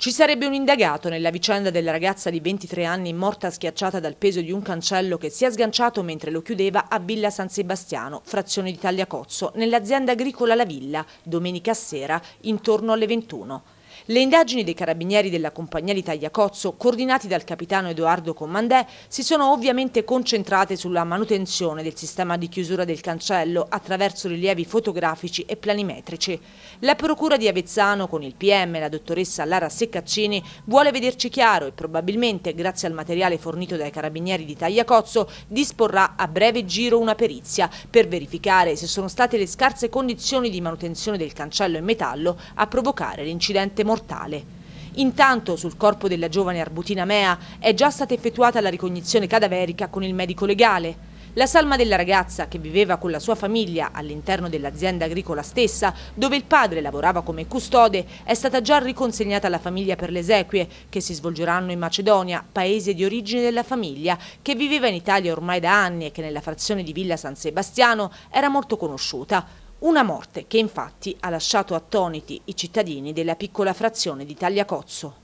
Ci sarebbe un indagato nella vicenda della ragazza di 23 anni morta schiacciata dal peso di un cancello che si è sganciato mentre lo chiudeva a Villa San Sebastiano, frazione di Tagliacozzo, nell'azienda agricola La Villa, domenica sera intorno alle 21. Le indagini dei carabinieri della compagnia di Tagliacozzo, coordinati dal capitano Edoardo Commandè, si sono ovviamente concentrate sulla manutenzione del sistema di chiusura del cancello attraverso rilievi fotografici e planimetrici. La procura di Avezzano, con il PM e la dottoressa Lara Seccaccini, vuole vederci chiaro e probabilmente, grazie al materiale fornito dai carabinieri di Tagliacozzo, disporrà a breve giro una perizia per verificare se sono state le scarse condizioni di manutenzione del cancello in metallo a provocare l'incidente mortale mortale. Intanto sul corpo della giovane Arbutina Mea è già stata effettuata la ricognizione cadaverica con il medico legale. La salma della ragazza, che viveva con la sua famiglia all'interno dell'azienda agricola stessa, dove il padre lavorava come custode, è stata già riconsegnata alla famiglia per le esequie, che si svolgeranno in Macedonia, paese di origine della famiglia, che viveva in Italia ormai da anni e che nella frazione di Villa San Sebastiano era molto conosciuta. Una morte che infatti ha lasciato attoniti i cittadini della piccola frazione di Tagliacozzo.